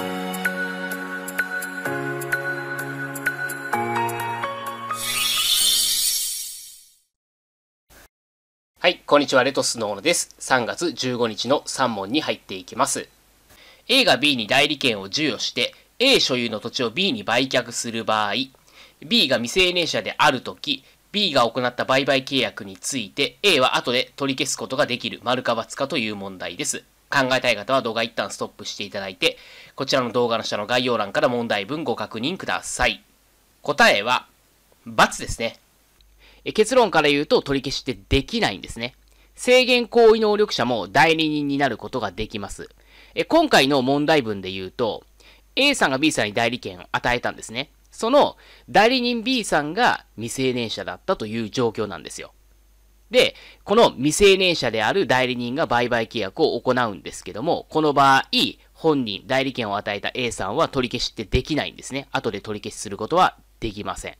はい、こんにちは、レトスの小野です。3月15日の3問に入っていきます。A が B に代理権を授与して、A 所有の土地を B に売却する場合、B が未成年者であるとき、B が行った売買契約について A は後で取り消すことができる丸か×かという問題です。考えたい方は動画一旦ストップしていただいて、こちらの動画の下の概要欄から問題文ご確認ください。答えは、×ですね。え結論から言うと取り消しってできないんですね。制限行為能力者も代理人になることができます。え今回の問題文で言うと、A さんが B さんに代理権を与えたんですね。その代理人 B さんが未成年者だったという状況なんですよ。で、この未成年者である代理人が売買契約を行うんですけども、この場合、本人、代理権を与えた A さんは取り消しってできないんですね。後で取り消しすることはできません。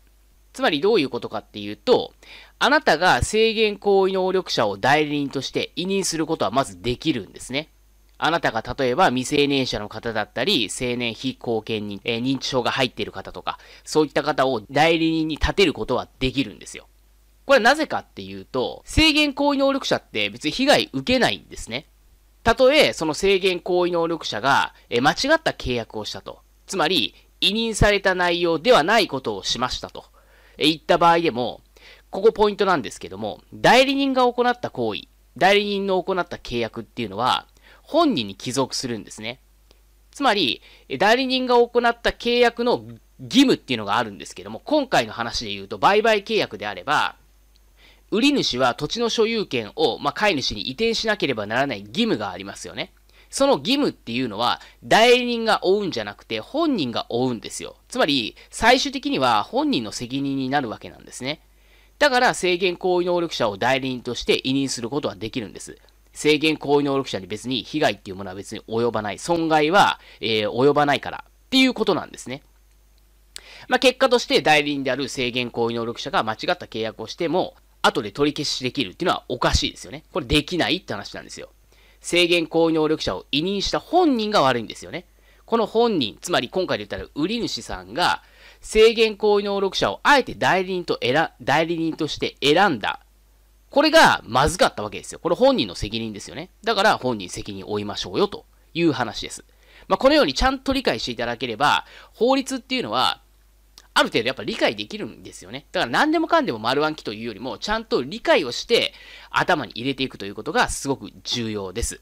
つまりどういうことかっていうと、あなたが制限行為能力者を代理人として委任することはまずできるんですね。あなたが例えば未成年者の方だったり、青年非公権人、えー、認知症が入っている方とか、そういった方を代理人に立てることはできるんですよ。これはなぜかっていうと、制限行為能力者って別に被害受けないんですね。たとえ、その制限行為能力者が、え間違った契約をしたと。つまり、委任された内容ではないことをしましたと。え言った場合でも、ここポイントなんですけども、代理人が行った行為、代理人の行った契約っていうのは、本人に帰属するんですね。つまり、代理人が行った契約の義務っていうのがあるんですけども、今回の話で言うと、売買契約であれば、売り主は土地の所有権を、まあ、飼い主に移転しなければならない義務がありますよね。その義務っていうのは、代理人が負うんじゃなくて、本人が負うんですよ。つまり、最終的には本人の責任になるわけなんですね。だから、制限行為能力者を代理人として委任することはできるんです。制限行為能力者に別に被害っていうものは別に及ばない。損害は、えー、及ばないからっていうことなんですね。まあ、結果として代理人である制限行為能力者が間違った契約をしても、後で取り消しできるっていうのはおかしいですよね。これできないって話なんですよ。制限行為能力者を委任した本人が悪いんですよね。この本人、つまり今回で言ったら売り主さんが、制限行為能力者をあえて代理人と選、代理人として選んだ。これがまずかったわけですよ。これ本人の責任ですよね。だから本人責任を負いましょうよという話です。まあ、このようにちゃんと理解していただければ、法律っていうのはある程度やっぱ理解できるんですよね。だから何でもかんでも丸暗記というよりも、ちゃんと理解をして頭に入れていくということがすごく重要です。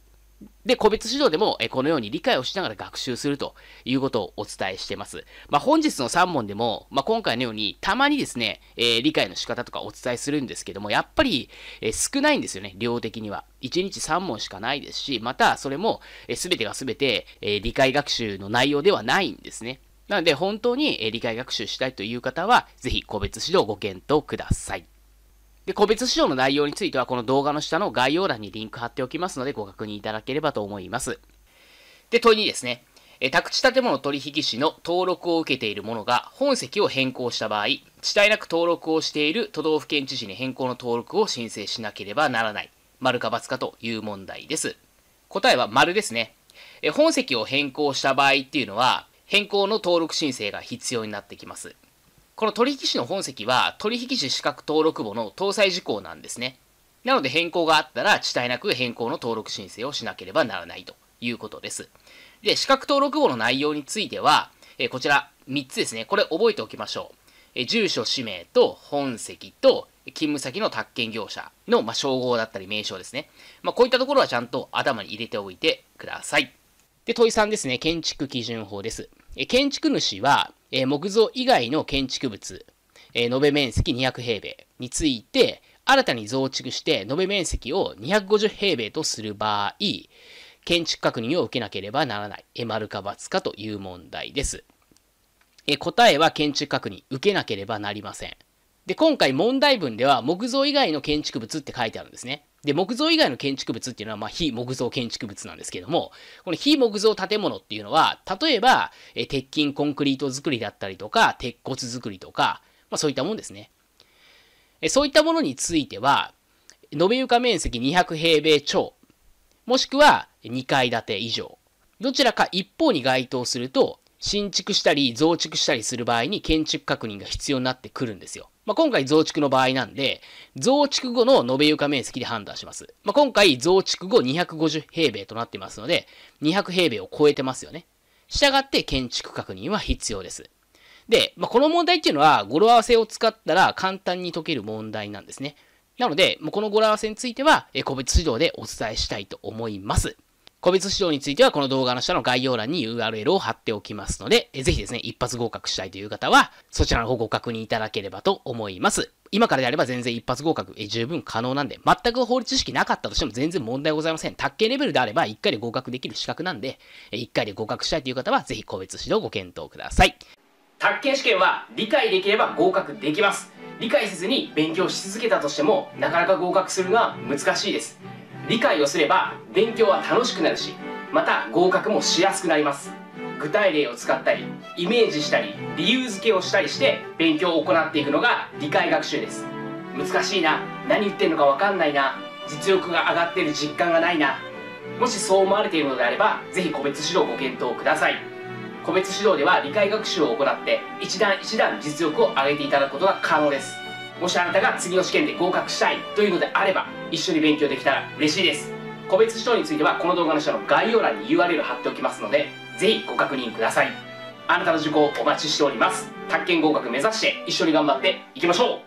で、個別指導でも、えこのように理解をしながら学習するということをお伝えしています。まあ、本日の3問でも、まあ、今回のように、たまにですね、えー、理解の仕方とかお伝えするんですけども、やっぱり、えー、少ないんですよね、量的には。1日3問しかないですし、また、それも、す、えー、べ、てがすべて、え理解学習の内容ではないんですね。なので、本当に理解学習したいという方は、ぜひ個別指導ご検討ください。で、個別指導の内容については、この動画の下の概要欄にリンク貼っておきますので、ご確認いただければと思います。で、問いにですね、え宅地建物取引士の登録を受けている者が本籍を変更した場合、地帯なく登録をしている都道府県知事に変更の登録を申請しなければならない。丸か×かという問題です。答えは丸ですね。え本籍を変更した場合っていうのは、変更の登録申請が必要になってきます。この取引士の本籍は取引士資格登録簿の搭載事項なんですね。なので変更があったら、遅滞なく変更の登録申請をしなければならないということです。で、資格登録簿の内容については、えこちら3つですね。これ覚えておきましょう。え住所、氏名と本籍と勤務先の宅建業者の、まあ、称号だったり名称ですね。まあ、こういったところはちゃんと頭に入れておいてください。で、問い3ですね、建築基準法です。え建築主は、え木造以外の建築物、え延べ面積200平米について、新たに増築して、延べ面積を250平米とする場合、建築確認を受けなければならない。え、丸か×かという問題です。え、答えは建築確認受けなければなりません。で、今回問題文では木造以外の建築物って書いてあるんですね。で、木造以外の建築物っていうのは、まあ、非木造建築物なんですけども、この非木造建物っていうのは、例えば、え鉄筋コンクリート作りだったりとか、鉄骨作りとか、まあ、そういったもんですね。えそういったものについては、延べ床面積200平米超、もしくは2階建て以上、どちらか一方に該当すると、新築したり増築したりする場合に建築確認が必要になってくるんですよ。まあ、今回増築の場合なんで、増築後の延べ床面積で判断します。まあ、今回増築後250平米となってますので、200平米を超えてますよね。したがって建築確認は必要です。で、まあ、この問題っていうのは語呂合わせを使ったら簡単に解ける問題なんですね。なので、もうこの語呂合わせについては、個別指導でお伝えしたいと思います。個別指導についてはこの動画の下の概要欄に URL を貼っておきますので、ぜひですね、一発合格したいという方は、そちらの方ご確認いただければと思います。今からであれば全然一発合格え十分可能なんで、全く法律知識なかったとしても全然問題ございません。卓球レベルであれば1回で合格できる資格なんで、1回で合格したいという方はぜひ個別指導ご検討ください。卓球試験は理解できれば合格できます。理解せずに勉強し続けたとしても、なかなか合格するのは難しいです。理解をすれば勉強は楽しくなるしまた合格もしやすくなります具体例を使ったりイメージしたり理由付けをしたりして勉強を行っていくのが理解学習です難しいな何言ってるのか分かんないな実力が上がってる実感がないなもしそう思われているのであれば是非個別指導ご検討ください個別指導では理解学習を行って一段一段実力を上げていただくことが可能ですもしあなたが次の試験で合格したいというのであれば一緒に勉強できたら嬉しいです個別指導についてはこの動画の下の概要欄に URL 貼っておきますのでぜひご確認くださいあなたの受講をお待ちしております宅建合格目指して一緒に頑張っていきましょう